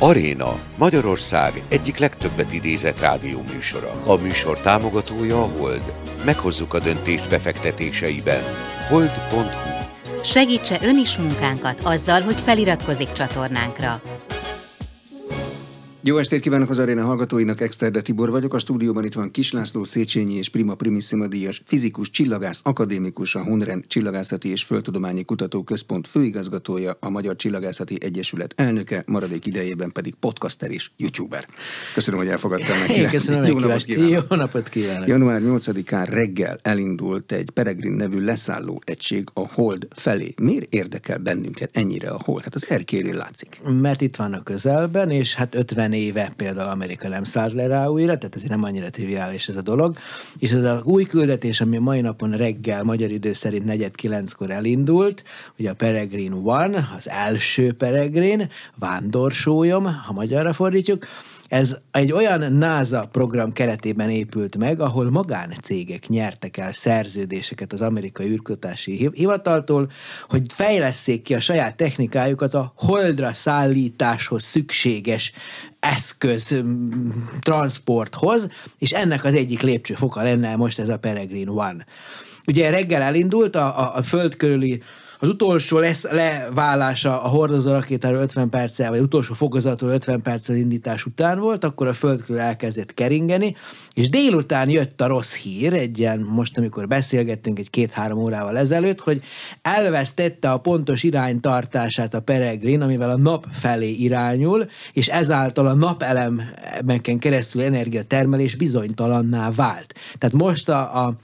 Aréna Magyarország egyik legtöbbet idézett rádióműsora. A műsor támogatója a Hold. Meghozzuk a döntést befektetéseiben. Hold.hu Segítse ön is munkánkat azzal, hogy feliratkozik csatornánkra. Jó estét kívánok az aréna hallgatóinak, Exterde Tibor vagyok. A stúdióban itt van Kislászló Széchenyi és Prima Primissima díjas fizikus, csillagász, akadémikus, a Hunren Csillagászati és Földtudományi Kutatóközpont főigazgatója, a Magyar Csillagászati Egyesület elnöke, maradék idejében pedig podcaster és youtuber. Köszönöm, hogy elfogadtam meg. Én köszönöm, Jó napot kívánok. Jó napot kívánok. Január 8-án reggel elindult egy Peregrin nevű leszálló egység a Hold felé. Miért érdekel bennünket ennyire a Hold? Hát az erkéről látszik. Mert itt van a közelben, és hát 50 éve például Amerika nem szállt le rá újra, tehát ez nem annyira triviális ez a dolog. És ez a új küldetés, ami mai napon reggel magyar idő szerint negyed kor elindult, ugye a Peregrine One, az első Peregrine, vándorsójom, ha magyarra fordítjuk, ez egy olyan NASA program keretében épült meg, ahol magáncégek nyertek el szerződéseket az amerikai űrkötási hivataltól, hogy fejleszék ki a saját technikájukat a holdra szállításhoz szükséges eszköz mm, transporthoz, és ennek az egyik lépcsőfoka lenne most ez a Peregrine One. Ugye reggel elindult a, a, a föld körüli az utolsó lesz leválása a hordozó rakétáról 50 perccel, vagy utolsó fokozatról 50 perccel indítás után volt, akkor a föld körül elkezdett keringeni, és délután jött a rossz hír, egy ilyen most, amikor beszélgettünk egy két-három órával ezelőtt, hogy elvesztette a pontos iránytartását a Peregrin, amivel a nap felé irányul, és ezáltal a napelemeken keresztül energiatermelés bizonytalanná vált. Tehát most a, a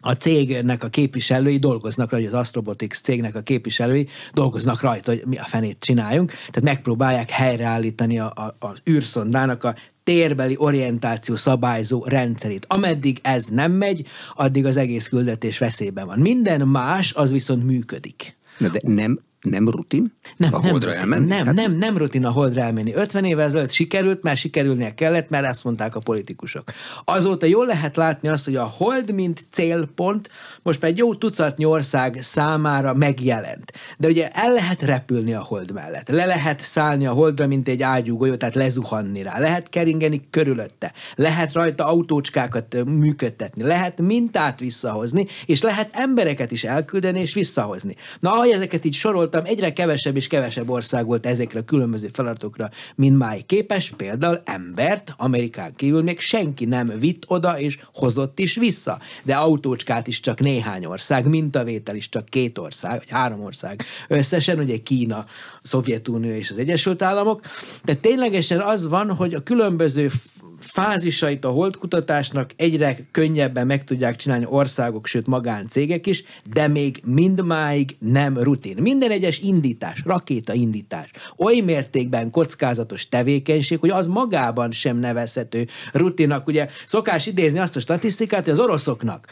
a cégnek a képviselői dolgoznak rajta, az Astrobotics cégnek a képviselői dolgoznak rajta, hogy mi a fenét csináljunk. Tehát megpróbálják helyreállítani a, a, az űrszondának a térbeli orientáció szabályzó rendszerét. Ameddig ez nem megy, addig az egész küldetés veszélyben van. Minden más, az viszont működik. Na de nem nem rutin nem, a nem holdra rutin, elmenni? Nem, hát... nem, nem rutin a holdra elmenni. 50 évvel ezelőtt sikerült, mert sikerülnie kellett, mert ezt mondták a politikusok. Azóta jól lehet látni azt, hogy a hold, mint célpont, most már egy jó tucatnyi ország számára megjelent. De ugye el lehet repülni a hold mellett, le lehet szállni a holdra, mint egy ágyú golyó, tehát lezuhanni rá, lehet keringeni körülötte, lehet rajta autócskákat működtetni, lehet mintát visszahozni, és lehet embereket is elküldeni és visszahozni. Na, ahogy ezeket így sorolt gondoltam, egyre kevesebb és kevesebb ország volt ezekre a különböző feladatokra, mint máj képes, például embert Amerikán kívül még senki nem vitt oda és hozott is vissza, de autócskát is csak néhány ország, mintavétel is csak két ország, vagy három ország összesen, ugye Kína, Szovjetunió és az Egyesült Államok. de ténylegesen az van, hogy a különböző fázisait a holdkutatásnak egyre könnyebben meg tudják csinálni országok, sőt magáncégek is, de még mindmáig nem rutin. Minden egyes indítás, rakétaindítás oly mértékben kockázatos tevékenység, hogy az magában sem nevezhető rutinak. Ugye szokás idézni azt a statisztikát, hogy az oroszoknak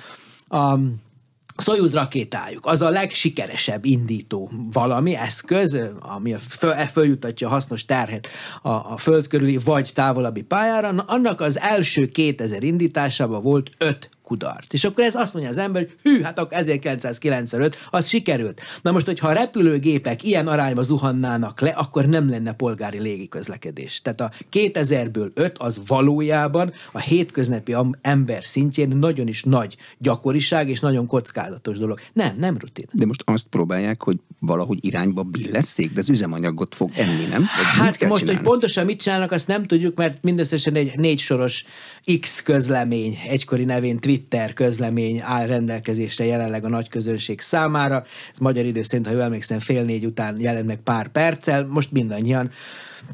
a Szojuz rakétájuk, az a legsikeresebb indító valami eszköz, ami föl, e, följutatja a hasznos terhet a, a föld körüli vagy távolabbi pályára, annak az első 2000 indításában volt öt kudart. És akkor ez azt mondja az ember, hogy hű, hát akkor 1995, az sikerült. Na most, hogyha a repülőgépek ilyen arányba zuhannának le, akkor nem lenne polgári légiközlekedés. Tehát a 2000-ből 5 az valójában a hétköznapi ember szintjén nagyon is nagy gyakoriság és nagyon kockázatos dolog. Nem, nem rutin. De most azt próbálják, hogy valahogy irányba billesszék, de az üzemanyagot fog enni, nem? hát most, csinálni? hogy pontosan mit csinálnak, azt nem tudjuk, mert mindösszesen egy négy soros X közlemény, egykori nevén Twitter közlemény áll rendelkezésre jelenleg a nagy közönség számára. Ez magyar idő szerint, ha jól emlékszem, fél négy után jelent meg pár perccel. Most mindannyian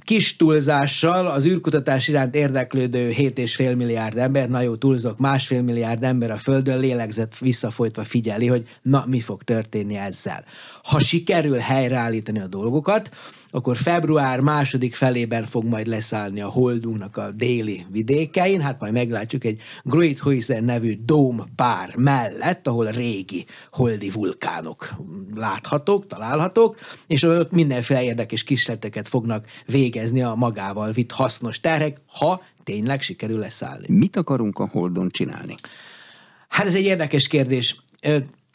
kis túlzással az űrkutatás iránt érdeklődő 7,5 milliárd ember, na jó, túlzok, másfél milliárd ember a Földön lélegzett visszafolytva figyeli, hogy na, mi fog történni ezzel. Ha sikerül helyreállítani a dolgokat, akkor február második felében fog majd leszállni a holdunknak a déli vidékein, hát majd meglátjuk egy Great Huysen nevű dóm pár mellett, ahol régi holdi vulkánok láthatók, találhatók, és ott mindenféle érdekes kísérleteket fognak végezni a magával vitt hasznos terhek, ha tényleg sikerül leszállni. Mit akarunk a Holdon csinálni? Hát ez egy érdekes kérdés.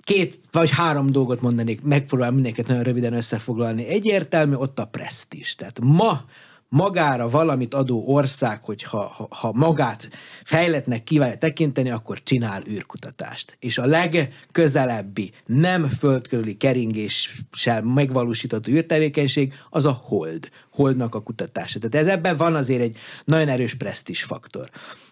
Két vagy három dolgot mondanék, megpróbálom mindenkit nagyon röviden összefoglalni. Egyértelmű, ott a presztis. Tehát ma magára valamit adó ország, hogy ha, ha, ha magát fejletnek kívánja tekinteni, akkor csinál űrkutatást. És a legközelebbi, nem földkörüli keringéssel megvalósított űrtevékenység az a hold, holdnak a kutatása. Tehát ez ebben van azért egy nagyon erős presztis faktor.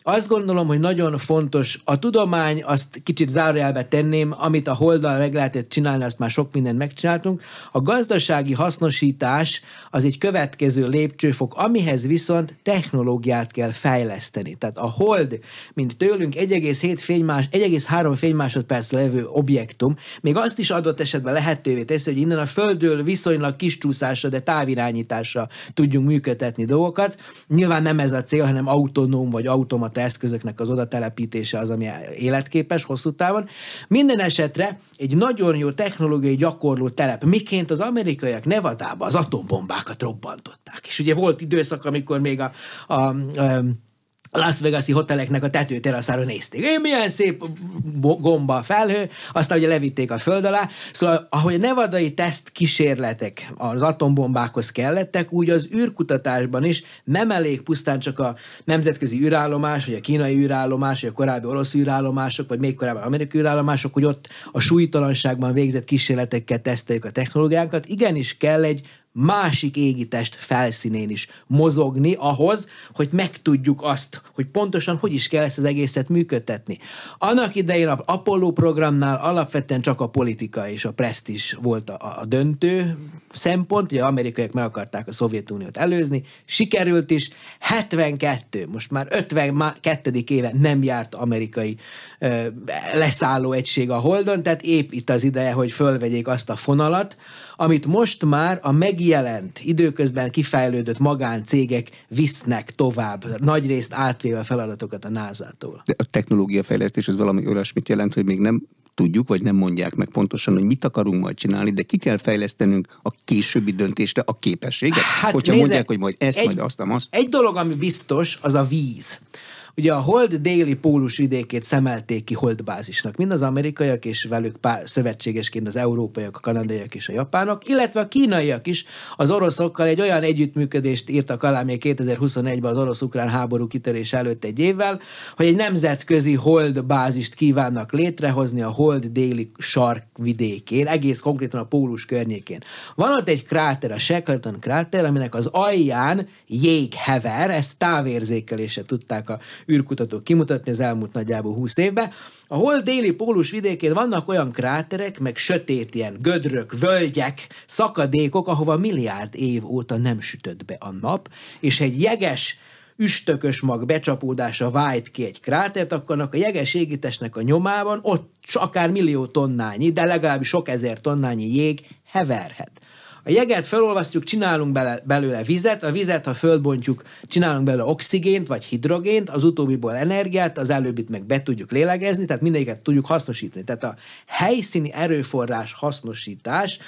Azt gondolom, hogy nagyon fontos a tudomány, azt kicsit zárójelbe tenném, amit a holdal meg lehetett csinálni, azt már sok mindent megcsináltunk. A gazdasági hasznosítás az egy következő lépcsőfok, amihez viszont technológiát kell fejleszteni. Tehát a hold, mint tőlünk 1,7 fénymás, 1,3 fénymásodperc levő objektum, még azt is adott esetben lehetővé teszi, hogy innen a földről viszonylag kis csúszásra, de távirányításra tudjunk működtetni dolgokat. Nyilván nem ez a cél, hanem autonóm vagy automat gyártotta eszközöknek az oda telepítése az, ami életképes hosszú távon. Minden esetre egy nagyon jó technológiai gyakorló telep, miként az amerikaiak Nevadába az atombombákat robbantották. És ugye volt időszak, amikor még a, a, a Las Vegas-i hoteleknek a tetőteraszára nézték. Én milyen szép gomba felhő, aztán ugye levitték a föld alá. Szóval ahogy a nevadai teszt kísérletek az atombombákhoz kellettek, úgy az űrkutatásban is nem elég pusztán csak a nemzetközi űrállomás, vagy a kínai űrállomás, vagy a korábbi orosz űrállomások, vagy még korábban amerikai űrállomások, hogy ott a súlytalanságban végzett kísérletekkel teszteljük a technológiánkat. Igenis kell egy másik égitest felszínén is mozogni ahhoz, hogy megtudjuk azt, hogy pontosan hogy is kell ezt az egészet működtetni. Annak idején a Apollo programnál alapvetően csak a politika és a presztis volt a, a döntő szempont, ugye amerikaiak meg akarták a Szovjetuniót előzni, sikerült is, 72, most már 52. éve nem járt amerikai ö, leszálló egység a Holdon, tehát épp itt az ideje, hogy fölvegyék azt a fonalat, amit most már a megjelent, időközben kifejlődött magáncégek visznek tovább, nagyrészt átvéve feladatokat a NASA-tól. De a technológiafejlesztés az valami olyasmit jelent, hogy még nem tudjuk, vagy nem mondják meg pontosan, hogy mit akarunk majd csinálni, de ki kell fejlesztenünk a későbbi döntésre a képességet. Hát Hogyha nézze, mondják, hogy majd ezt, egy, majd azt, azt. Egy dolog, ami biztos, az a víz. Ugye a Hold déli pólus vidékét szemelték ki holdbázisnak, mind az amerikaiak és velük pár szövetségesként az európaiak, a kanadaiak és a japánok, illetve a kínaiak is az oroszokkal egy olyan együttműködést írtak alá még 2021-ben az orosz-ukrán háború kitörés előtt egy évvel, hogy egy nemzetközi Holdbázist kívánnak létrehozni a hold déli sark vidékén, egész konkrétan a pólus környékén. Van ott egy kráter, a Shackleton kráter, aminek az alján jég hever, ezt távérzékelése tudták a űrkutatók kimutatni az elmúlt nagyjából 20 évben. A hol déli pólus vidékén vannak olyan kráterek, meg sötét ilyen gödrök, völgyek, szakadékok, ahova milliárd év óta nem sütött be a nap, és egy jeges, üstökös mag becsapódása vájt ki egy krátert, akkor annak a jeges égítesnek a nyomában ott akár millió tonnányi, de legalábbis sok ezer tonnányi jég heverhet. A jeget felolvasztjuk, csinálunk bele, belőle vizet, a vizet, ha fölbontjuk, csinálunk belőle oxigént vagy hidrogént, az utóbbiból energiát, az előbbit meg be tudjuk lélegezni, tehát mindegyiket tudjuk hasznosítani. Tehát a helyszíni erőforrás hasznosítás,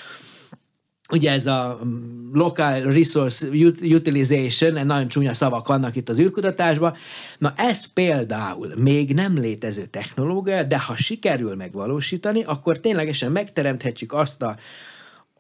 ugye ez a mm, local resource utilization, nagyon csúnya szavak vannak itt az űrkutatásban, na ez például még nem létező technológia, de ha sikerül megvalósítani, akkor ténylegesen megteremthetjük azt a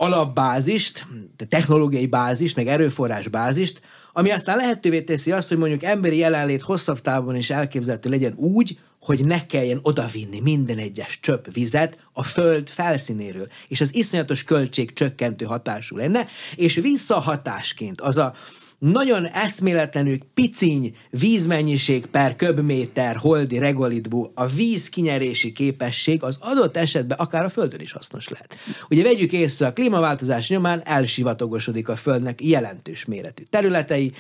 alapbázist, technológiai bázist, meg erőforrás bázist, ami aztán lehetővé teszi azt, hogy mondjuk emberi jelenlét hosszabb távon is elképzelhető legyen úgy, hogy ne kelljen odavinni minden egyes csöpp vizet a föld felszínéről, és az iszonyatos költség csökkentő hatású lenne, és visszahatásként az a nagyon eszméletlenül piciny vízmennyiség per köbméter holdi regolitbú, a víz kinyerési képesség az adott esetben akár a Földön is hasznos lehet. Ugye vegyük észre, a klímaváltozás nyomán elsivatogosodik a Földnek jelentős méretű területei,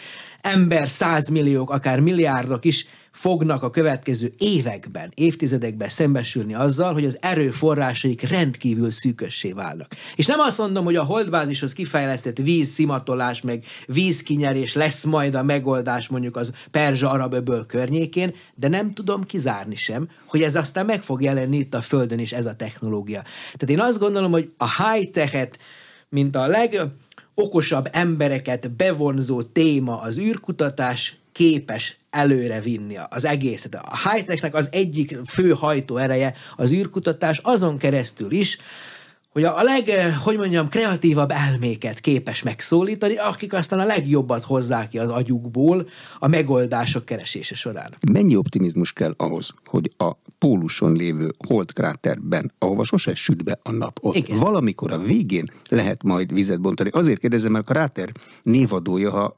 ember százmilliók, akár milliárdok is fognak a következő években, évtizedekben szembesülni azzal, hogy az erőforrásaik rendkívül szűkössé válnak. És nem azt mondom, hogy a holdbázishoz kifejlesztett vízszimatolás, meg vízkinyerés lesz majd a megoldás mondjuk az perzsa-arab öböl környékén, de nem tudom kizárni sem, hogy ez aztán meg fog jelenni itt a Földön is ez a technológia. Tehát én azt gondolom, hogy a high tech mint a leg okosabb embereket bevonzó téma az űrkutatás, képes előre vinni az egészet. A high az egyik fő hajtó ereje az űrkutatás azon keresztül is, hogy a leg, eh, hogy mondjam, kreatívabb elméket képes megszólítani, akik aztán a legjobbat hozzák ki az agyukból a megoldások keresése során. Mennyi optimizmus kell ahhoz, hogy a póluson lévő holdkráterben, ahova sose süt be a nap, ott Igen. valamikor a végén lehet majd vizet bontani. Azért kérdezem, mert a kráter névadója, ha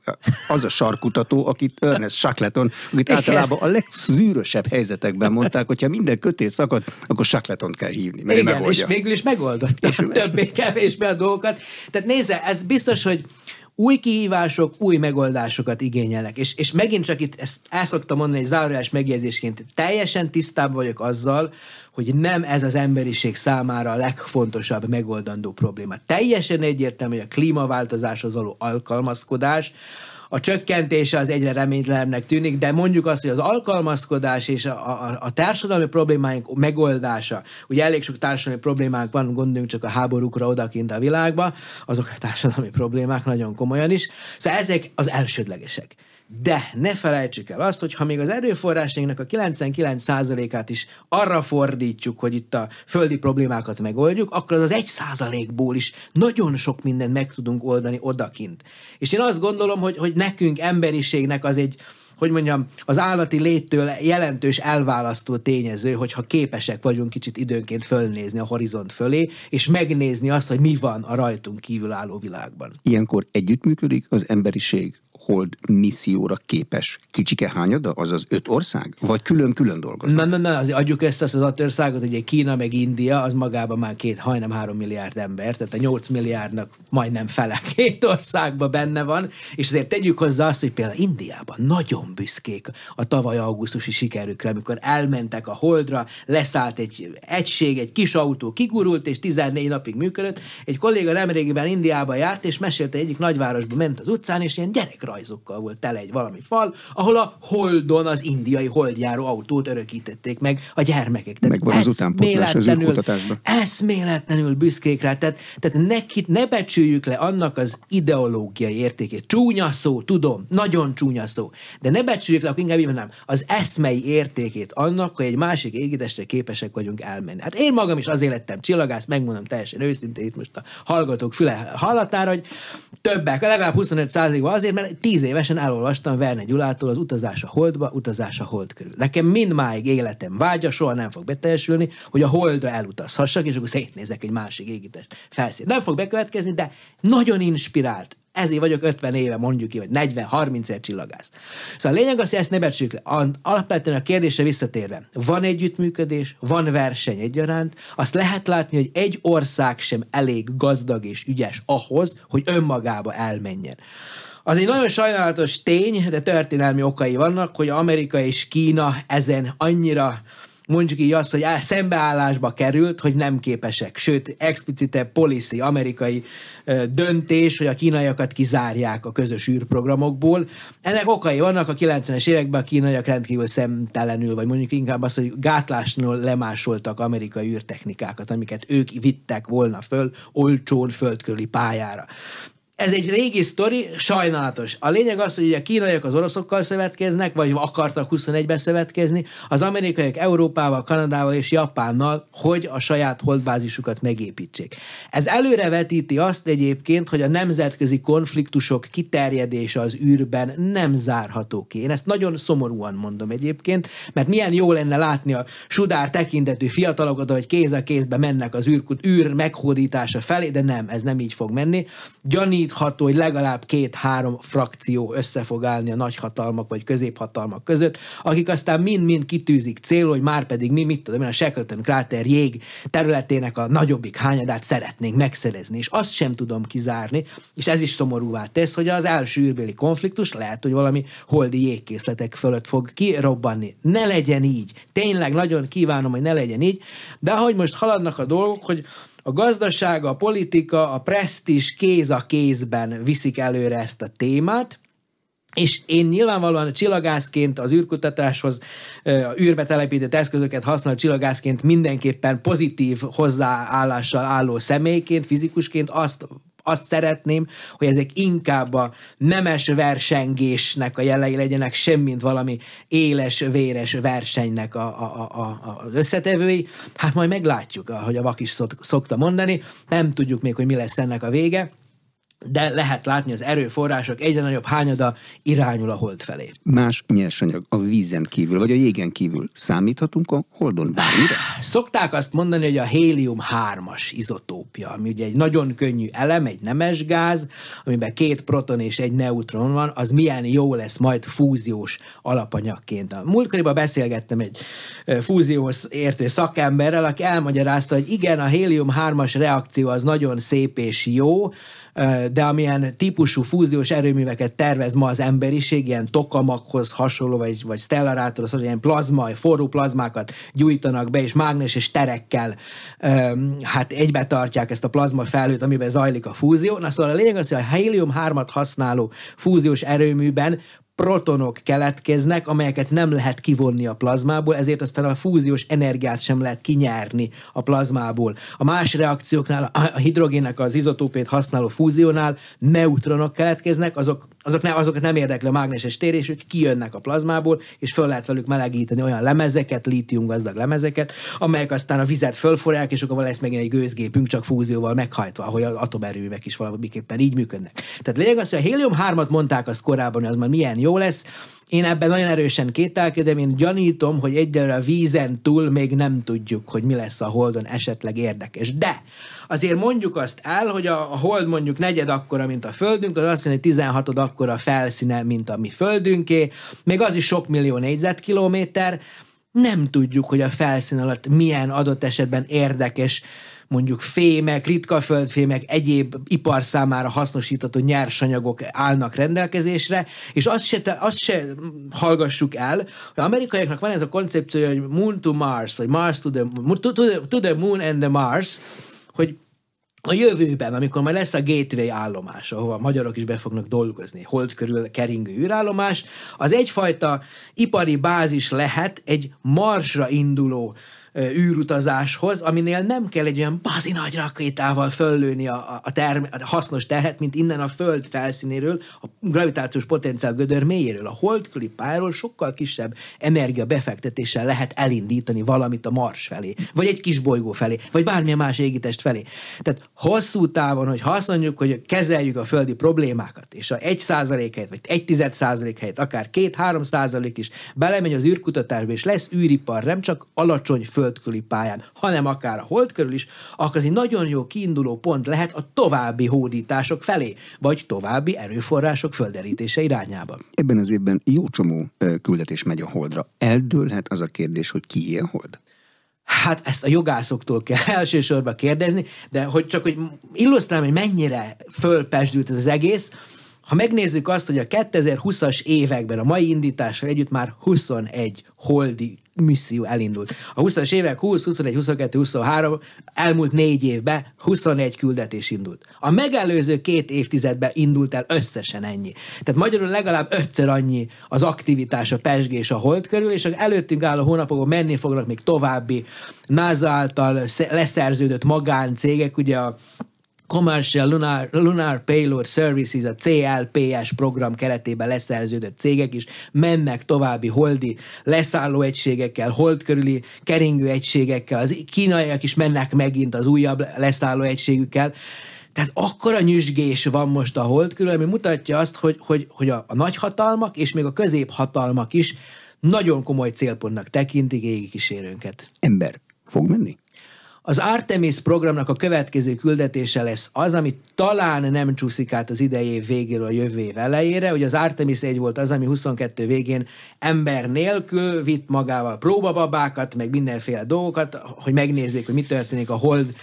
az a sarkutató, akit Ernest Shackleton, akit Igen. általában a legszűrösebb helyzetekben mondták, hogyha minden kötél szakad, akkor Shackleton kell hívni, mert Igen, és végül is megoldotta. többé-kevésbé a dolgokat. Tehát nézze, ez biztos, hogy új kihívások, új megoldásokat igényelnek. És, és megint csak itt ezt el szoktam mondani egy zárójás megjegyzésként, teljesen tisztában vagyok azzal, hogy nem ez az emberiség számára a legfontosabb megoldandó probléma. Teljesen egyértelmű, hogy a klímaváltozáshoz való alkalmazkodás a csökkentése az egyre reménytelennek tűnik, de mondjuk azt, hogy az alkalmazkodás és a, a, a társadalmi problémáink megoldása, ugye elég sok társadalmi problémánk van, gondoljunk csak a háborúkra odakint a világba, azok a társadalmi problémák nagyon komolyan is. Szóval ezek az elsődlegesek. De ne felejtsük el azt, hogy ha még az erőforrásainknak a 99%-át is arra fordítjuk, hogy itt a földi problémákat megoldjuk, akkor az az 1%-ból is nagyon sok mindent meg tudunk oldani odakint. És én azt gondolom, hogy, hogy nekünk, emberiségnek az egy, hogy mondjam, az állati léttől jelentős elválasztó tényező, hogyha képesek vagyunk kicsit időnként fölnézni a horizont fölé, és megnézni azt, hogy mi van a rajtunk kívül álló világban. Ilyenkor együttműködik az emberiség hold misszióra képes kicsike hányada, az öt ország? Vagy külön-külön dolgoznak? Na, na, na, azért adjuk ezt azt az öt országot, hogy egy Kína meg India, az magában már két, hajnem három milliárd ember, tehát a nyolc milliárdnak majdnem fele két országban benne van, és azért tegyük hozzá azt, hogy például Indiában nagyon büszkék a tavaly augusztusi sikerükre, amikor elmentek a holdra, leszállt egy egység, egy kis autó kigurult, és 14 napig működött. Egy kolléga nemrégiben Indiába járt, és mesélte, egyik nagyvárosba ment az utcán, és ilyen gyerek rajzokkal volt tele egy valami fal, ahol a Holdon az indiai holdjáró autót örökítették meg a gyermekek. Tehát meg van az utánpótlás az űrkutatásban. Eszméletlenül büszkék rá, tehát, tehát neki, ne becsüljük le annak az ideológiai értékét. Csúnya szó, tudom, nagyon csúnya szó, de ne becsüljük le, akkor inkább nem, az eszmei értékét annak, hogy egy másik égitestre képesek vagyunk elmenni. Hát én magam is azért lettem csillagász, megmondom teljesen őszintén itt most a hallgatók füle hallatára, hogy többek, legalább 25 százalékban azért, mert tíz évesen elolvastam Verne Gyulától az utazás a holdba, utazás a hold körül. Nekem mindmáig életem vágya, soha nem fog beteljesülni, hogy a holdra elutazhassak, és akkor szétnézek egy másik égítés felszín. Nem fog bekövetkezni, de nagyon inspirált, ezért vagyok 50 éve, mondjuk ki, vagy 40-30 éve csillagász. Szóval a lényeg az, hogy ezt ne becsüljük le. Alapvetően a kérdésre visszatérve, van együttműködés, van verseny egyaránt, azt lehet látni, hogy egy ország sem elég gazdag és ügyes ahhoz, hogy önmagába elmenjen. Az egy nagyon sajnálatos tény, de történelmi okai vannak, hogy Amerika és Kína ezen annyira mondjuk így azt, hogy szembeállásba került, hogy nem képesek. Sőt, explicite policy, amerikai döntés, hogy a kínaiakat kizárják a közös űrprogramokból. Ennek okai vannak, a 90-es években a kínaiak rendkívül szemtelenül, vagy mondjuk inkább az, hogy gátlásnól lemásoltak amerikai űrtechnikákat, amiket ők vittek volna föl olcsón földkörüli pályára ez egy régi sztori, sajnálatos. A lényeg az, hogy a kínaiak az oroszokkal szövetkeznek, vagy akartak 21-ben szövetkezni, az amerikaiak Európával, Kanadával és Japánnal, hogy a saját holdbázisukat megépítsék. Ez előrevetíti azt egyébként, hogy a nemzetközi konfliktusok kiterjedése az űrben nem zárható ki. Én ezt nagyon szomorúan mondom egyébként, mert milyen jó lenne látni a sudár tekintetű fiatalokat, hogy kéz a kézbe mennek az űr, űr meghódítása felé, de nem, ez nem így fog menni. Gyanít állítható, hogy legalább két-három frakció össze fog állni a nagyhatalmak vagy középhatalmak között, akik aztán mind-mind kitűzik cél, hogy már pedig mi, mit tudom én, a Shackleton kráter jég területének a nagyobbik hányadát szeretnénk megszerezni, és azt sem tudom kizárni, és ez is szomorúvá tesz, hogy az első űrbéli konfliktus lehet, hogy valami holdi jégkészletek fölött fog kirobbanni. Ne legyen így. Tényleg nagyon kívánom, hogy ne legyen így, de ahogy most haladnak a dolgok, hogy a gazdaság, a politika, a presztis kéz a kézben viszik előre ezt a témát, és én nyilvánvalóan csillagászként az űrkutatáshoz, a űrbe telepített eszközöket használó csillagászként mindenképpen pozitív hozzáállással álló személyként, fizikusként azt azt szeretném, hogy ezek inkább a nemes versengésnek a jelei legyenek, semmint valami éles, véres versenynek a, a, a, a, az összetevői. Hát majd meglátjuk, ahogy a vak is szokta mondani. Nem tudjuk még, hogy mi lesz ennek a vége de lehet látni az erőforrások egyre nagyobb hányada irányul a hold felé. Más nyersanyag a vízen kívül, vagy a jégen kívül számíthatunk a holdon bármire? Szokták azt mondani, hogy a hélium-3-as izotópia, ami ugye egy nagyon könnyű elem, egy nemes gáz, amiben két proton és egy neutron van, az milyen jó lesz majd fúziós alapanyagként. A múltkoriban beszélgettem egy fúziós értő szakemberrel, aki elmagyarázta, hogy igen, a hélium-3-as reakció az nagyon szép és jó, de amilyen típusú fúziós erőműveket tervez ma az emberiség, ilyen tokamakhoz hasonló, vagy, vagy stellarátorhoz, szóval ilyen plazma, forró plazmákat gyújtanak be, és és terekkel hát egybe tartják ezt a plazma felőt, amiben zajlik a fúzió. Na szóval a lényeg az, hogy a helium-3-at használó fúziós erőműben protonok keletkeznek, amelyeket nem lehet kivonni a plazmából, ezért aztán a fúziós energiát sem lehet kinyerni a plazmából. A más reakcióknál, a hidrogénnek az izotópét használó fúziónál neutronok keletkeznek, azok azok ne, azokat nem érdekli a mágneses és ők kijönnek a plazmából, és föl lehet velük melegíteni olyan lemezeket, lítium gazdag lemezeket, amelyek aztán a vizet fölforják, és akkor lesz meg egy gőzgépünk, csak fúzióval meghajtva, ahogy az atomerőművek is valamiképpen így működnek. Tehát lényeg az, hogy a hélium 3-at mondták azt korábban, hogy az már milyen jó lesz, én ebben nagyon erősen kételkedem, én gyanítom, hogy egyelőre a vízen túl még nem tudjuk, hogy mi lesz a Holdon esetleg érdekes. De azért mondjuk azt el, hogy a Hold mondjuk negyed akkora, mint a Földünk, az azt jelenti, hogy 16 akkora felszíne, mint a mi Földünké, még az is sok millió négyzetkilométer, nem tudjuk, hogy a felszín alatt milyen adott esetben érdekes mondjuk fémek, ritka földfémek, egyéb ipar számára hasznosítható nyersanyagok állnak rendelkezésre, és azt se, te, azt se hallgassuk el, hogy amerikaiaknak van ez a koncepció, hogy moon to Mars, vagy Mars to the, to, to, to the moon and the Mars, hogy a jövőben, amikor majd lesz a Gateway állomás, ahova a magyarok is be fognak dolgozni, hold körül keringő űrállomás, az egyfajta ipari bázis lehet egy marsra induló űrutazáshoz, aminél nem kell egy olyan bazi nagy rakétával föllőni a, a, term, a hasznos terhet, mint innen a föld felszínéről, a gravitációs potenciál gödör mélyéről. A hold klipáról sokkal kisebb energia befektetéssel lehet elindítani valamit a Mars felé, vagy egy kis bolygó felé, vagy bármilyen más égitest felé. Tehát hosszú távon, hogy használjuk, hogy kezeljük a földi problémákat, és a 1 százalékét, vagy 1 tized százalék akár 2-3 százalék is belemegy az űrkutatásba, és lesz űripar, nem csak alacsony föld föld pályán, hanem akár a hold körül is, akkor ez egy nagyon jó kiinduló pont lehet a további hódítások felé, vagy további erőforrások földerítése irányába. Ebben az évben jó csomó küldetés megy a holdra. Eldőlhet az a kérdés, hogy ki a hold? Hát ezt a jogászoktól kell elsősorban kérdezni, de hogy csak hogy illusztrálom, hogy mennyire fölpesdült ez az egész, ha megnézzük azt, hogy a 2020-as években a mai indítással együtt már 21 holdi misszió elindult. A 20-as évek 20, 21, 22, 23, elmúlt négy évben 21 küldetés indult. A megelőző két évtizedben indult el összesen ennyi. Tehát magyarul legalább ötször annyi az aktivitás a Pesgé és a hold körül, és az előttünk álló hónapokban menni fognak még további NASA által leszerződött magáncégek, ugye a Commercial Lunar, Lunar Payload Services, a CLPS program keretében leszerződött cégek is mennek további holdi leszálló egységekkel, hold körüli keringő egységekkel, az kínaiak is mennek megint az újabb leszálló egységükkel. Tehát akkora nyüzsgés van most a hold körül, ami mutatja azt, hogy, hogy, hogy a, a nagyhatalmak és még a középhatalmak is nagyon komoly célpontnak tekintik égi kísérőnket. Ember fog menni? Az Artemis programnak a következő küldetése lesz az, ami talán nem csúszik át az idei év végéről a jövő év elejére, hogy az Artemis egy volt az, ami 22 végén ember nélkül vitt magával próbababákat, meg mindenféle dolgokat, hogy megnézzék, hogy mi történik a hold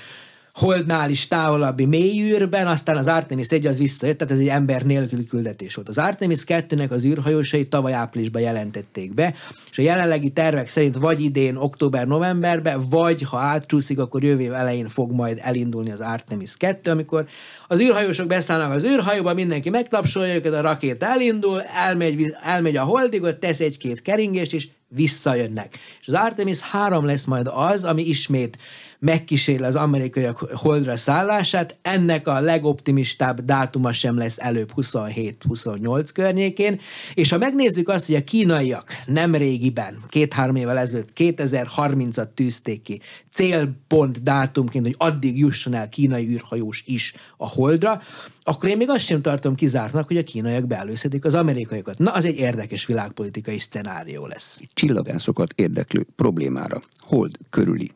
holdnál is távolabbi mélyűrben, aztán az Artemis 1 az visszajött, tehát ez egy ember nélküli küldetés volt. Az Artemis 2-nek az űrhajósai tavaly áprilisban jelentették be, és a jelenlegi tervek szerint vagy idén, október-novemberben, vagy ha átcsúszik, akkor jövő év elején fog majd elindulni az Artemis 2, amikor az űrhajósok beszállnak az űrhajóba, mindenki megtapsolja őket, a rakéta elindul, elmegy, elmegy a holdig, ott tesz egy-két keringést, és visszajönnek. És az Artemis 3 lesz majd az, ami ismét megkísérli az amerikaiak holdra szállását, ennek a legoptimistább dátuma sem lesz előbb 27-28 környékén, és ha megnézzük azt, hogy a kínaiak nem régiben, két-három évvel ezelőtt 2030-at tűzték ki, célpont dátumként, hogy addig jusson el kínai űrhajós is a holdra, akkor én még azt sem tartom kizártnak, hogy a kínaiak beelőszedik az amerikaiakat. Na, az egy érdekes világpolitikai szcenárió lesz. Csillagászokat érdeklő problémára hold körüli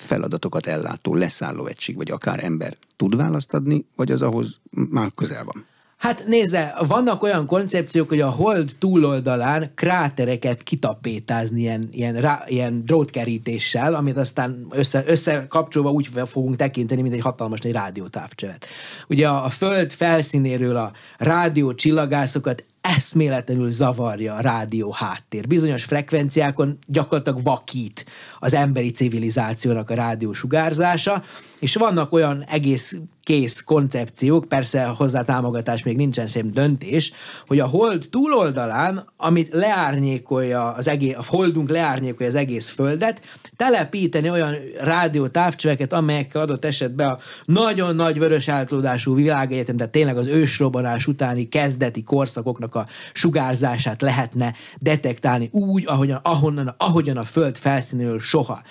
feladatokat ellátó leszálló egység, vagy akár ember tud választ adni, vagy az ahhoz már közel van? Hát nézze, vannak olyan koncepciók, hogy a hold túloldalán krátereket kitapétázni ilyen, ilyen, rá, ilyen drótkerítéssel, amit aztán össze, összekapcsolva úgy fogunk tekinteni, mint egy hatalmas nagy rádiótávcsövet. Ugye a, a föld felszínéről a rádió csillagászokat eszméletlenül zavarja a rádió háttér. Bizonyos frekvenciákon gyakorlatilag vakít az emberi civilizációnak a rádió sugárzása, és vannak olyan egész kész koncepciók, persze hozzá támogatás még nincsen sem döntés, hogy a hold túloldalán, amit leárnyékolja az egész, a holdunk leárnyékolja az egész földet, telepíteni olyan rádió távcsöveket, amelyekkel adott esetben a nagyon nagy vörös átlódású világegyetem, tehát tényleg az ősrobbanás utáni kezdeti korszakoknak a sugárzását lehetne detektálni úgy, ahogyan, ahonnan, ahogyan a föld felszínéről soha.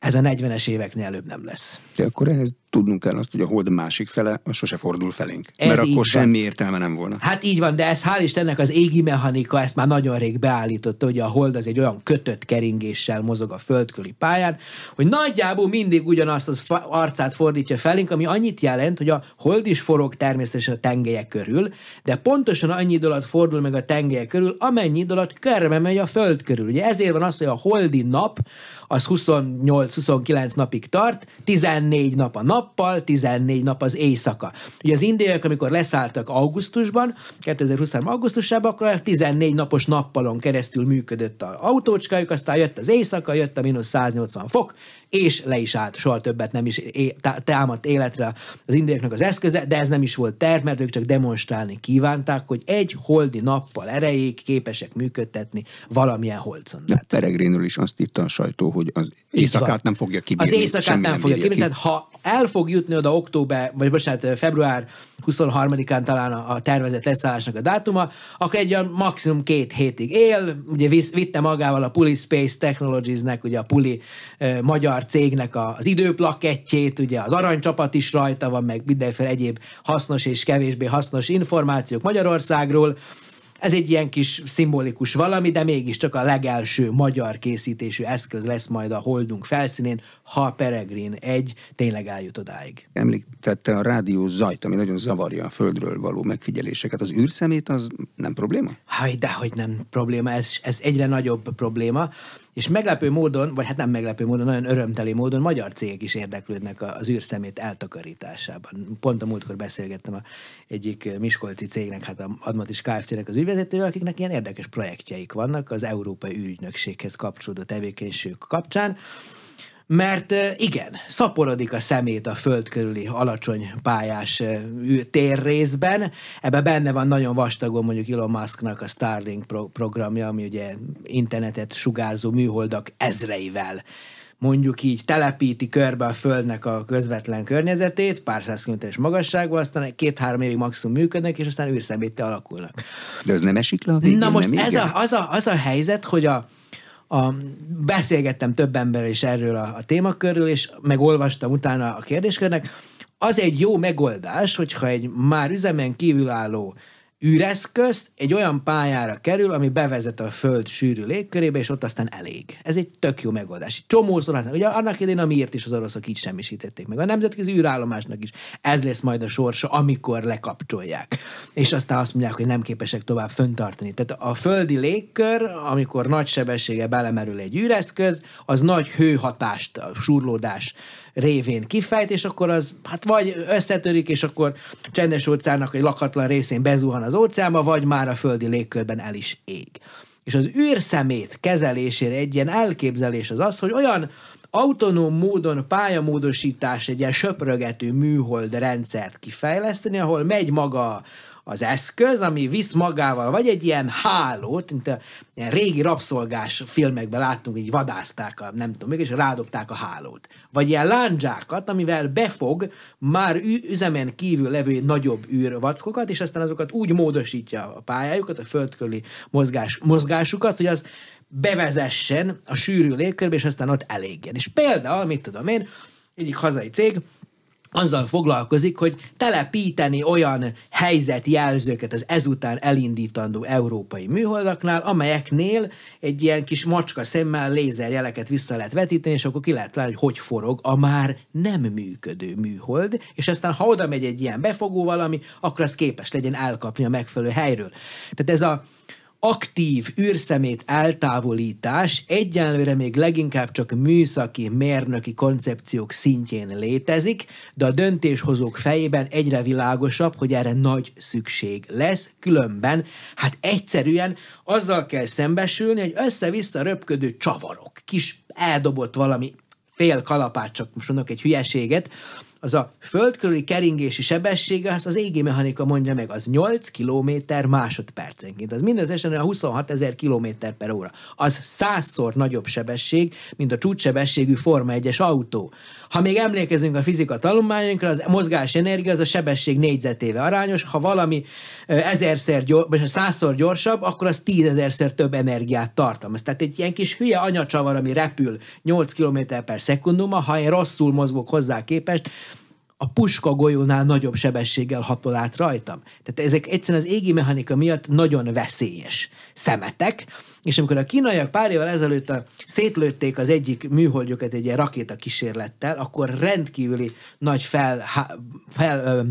Ez a 40-es éveknél előbb nem lesz. De akkor ehhez tudnunk kell azt, hogy a hold másik fele az sose fordul felénk. Ez Mert akkor van. semmi értelme nem volna. Hát így van, de ez hál' Istennek az égi mechanika ezt már nagyon rég beállította, hogy a hold az egy olyan kötött keringéssel mozog a földköli pályán, hogy nagyjából mindig ugyanazt az arcát fordítja felénk, ami annyit jelent, hogy a hold is forog természetesen a tengelyek körül, de pontosan annyi idő alatt fordul meg a tengelyek körül, amennyi idő alatt körbe megy a föld körül. Ugye ezért van az, hogy a holdi nap az 28-29 napig tart, 14 nap a nap, nappal, 14 nap az éjszaka. Ugye az indiaiak, amikor leszálltak augusztusban, 2023 augusztusában, akkor 14 napos nappalon keresztül működött az autócskájuk, aztán jött az éjszaka, jött a mínusz 180 fok, és le is állt, soha többet nem is támadt életre az indiaiaknak az eszköze, de ez nem is volt terv, mert ők csak demonstrálni kívánták, hogy egy holdi nappal erejék képesek működtetni valamilyen holdszondát. De Peregrinről is azt írta a sajtó, hogy az éjszakát nem fogja kibírni. Az éjszakát nem, nem fogja kibírni, ki. tehát ha el fog jutni oda október, vagy bocsánat, február 23-án talán a tervezett leszállásnak a dátuma, akkor egy olyan maximum két hétig él, ugye vitte magával a Puli Space Technologies-nek, ugye a Puli eh, magyar magyar cégnek az időplakettjét, ugye az aranycsapat is rajta van, meg mindenféle egyéb hasznos és kevésbé hasznos információk Magyarországról. Ez egy ilyen kis szimbolikus valami, de mégiscsak a legelső magyar készítésű eszköz lesz majd a holdunk felszínén, ha Peregrin egy tényleg eljut odáig. Említette a rádió zajt, ami nagyon zavarja a földről való megfigyeléseket. Az űrszemét az nem probléma? Haj, hogy nem probléma, ez, ez egyre nagyobb probléma. És meglepő módon, vagy hát nem meglepő módon, nagyon örömteli módon magyar cégek is érdeklődnek az űrszemét eltakarításában. Pont a múltkor beszélgettem a egyik Miskolci cégnek, hát a Admatis Kft-nek az ügyvezetővel, akiknek ilyen érdekes projektjeik vannak az Európai Ügynökséghez kapcsolódó tevékenységük kapcsán mert igen, szaporodik a szemét a föld körüli alacsony pályás térrészben. Ebben benne van nagyon vastagon mondjuk Elon Musknak a Starlink pro- programja, ami ugye internetet sugárzó műholdak ezreivel mondjuk így telepíti körbe a Földnek a közvetlen környezetét, pár száz kilométeres magasságban, aztán két-három évig maximum működnek, és aztán űrszemétte alakulnak. De ez nem esik le a végén, Na most ez a, az, a, az a helyzet, hogy a, a, beszélgettem több emberrel is erről a, a témakörről, és megolvastam utána a kérdéskörnek. Az egy jó megoldás, hogyha egy már üzemen kívülálló üreszközt egy olyan pályára kerül, ami bevezet a föld sűrű légkörébe, és ott aztán elég. Ez egy tök jó megoldás. Csomószor használ. Ugye annak idén, amiért is az oroszok így semmisítették meg. A nemzetközi űrállomásnak is ez lesz majd a sorsa, amikor lekapcsolják. És aztán azt mondják, hogy nem képesek tovább föntartani. Tehát a földi légkör, amikor nagy sebessége belemerül egy üreszköz, az nagy hőhatást, a surlódás révén kifejt, és akkor az hát vagy összetörik, és akkor csendes óceának egy lakatlan részén bezuhan az óceánba, vagy már a földi légkörben el is ég. És az űrszemét kezelésére egy ilyen elképzelés az az, hogy olyan autonóm módon pályamódosítás egy ilyen söprögető műhold rendszert kifejleszteni, ahol megy maga az eszköz, ami visz magával, vagy egy ilyen hálót, mint a ilyen régi rabszolgás filmekben láttunk, így vadázták a, nem tudom, mégis rádobták a hálót. Vagy ilyen láncsákat, amivel befog már üzemen kívül levő nagyobb űrvackokat, és aztán azokat úgy módosítja a pályájukat, a földköli mozgás, mozgásukat, hogy az bevezessen a sűrű légkörbe, és aztán ott elégjen. És például, mit tudom én, egyik hazai cég azzal foglalkozik, hogy telepíteni olyan helyzetjelzőket az ezután elindítandó európai műholdaknál, amelyeknél egy ilyen kis macska szemmel lézerjeleket vissza lehet vetíteni, és akkor ki lehet látni, hogy hogy forog a már nem működő műhold, és aztán ha oda megy egy ilyen befogó valami, akkor az képes legyen elkapni a megfelelő helyről. Tehát ez a aktív űrszemét eltávolítás egyenlőre még leginkább csak műszaki, mérnöki koncepciók szintjén létezik, de a döntéshozók fejében egyre világosabb, hogy erre nagy szükség lesz, különben hát egyszerűen azzal kell szembesülni, hogy össze-vissza röpködő csavarok, kis eldobott valami fél kalapát, csak most mondok egy hülyeséget, az a föld körüli keringési sebessége, azt az égi mechanika mondja meg, az 8 km másodpercenként. Az minden esetben a 26 ezer km per óra. Az százszor nagyobb sebesség, mint a csúcssebességű Forma 1-es autó. Ha még emlékezünk a fizika tanulmányunkra, az mozgás energia az a sebesség négyzetéve arányos, ha valami ezerszer, gyor, vagy százszor gyorsabb, akkor az tízezerszer több energiát tartalmaz. Tehát egy ilyen kis hülye anyacsavar, ami repül 8 km per szekunduma, ha én rosszul mozgok hozzá képest, a puska golyónál nagyobb sebességgel hatol át rajtam. Tehát ezek egyszerűen az égi mechanika miatt nagyon veszélyes szemetek, és amikor a kínaiak pár évvel ezelőtt a, szétlőtték az egyik műholdjukat egy ilyen rakéta kísérlettel, akkor rendkívüli nagy fel, fel, fel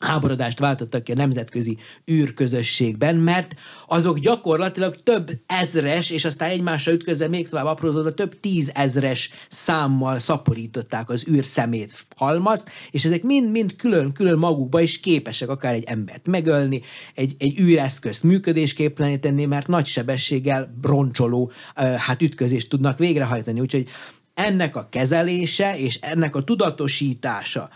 háborodást váltottak ki a nemzetközi űrközösségben, mert azok gyakorlatilag több ezres, és aztán egymásra ütközve még tovább aprózódva több tízezres számmal szaporították az szemét halmazt, és ezek mind-mind külön-külön magukba is képesek akár egy embert megölni, egy, egy űreszközt működésképtelené tenni, mert nagy sebességgel broncsoló hát ütközést tudnak végrehajtani. Úgyhogy ennek a kezelése és ennek a tudatosítása,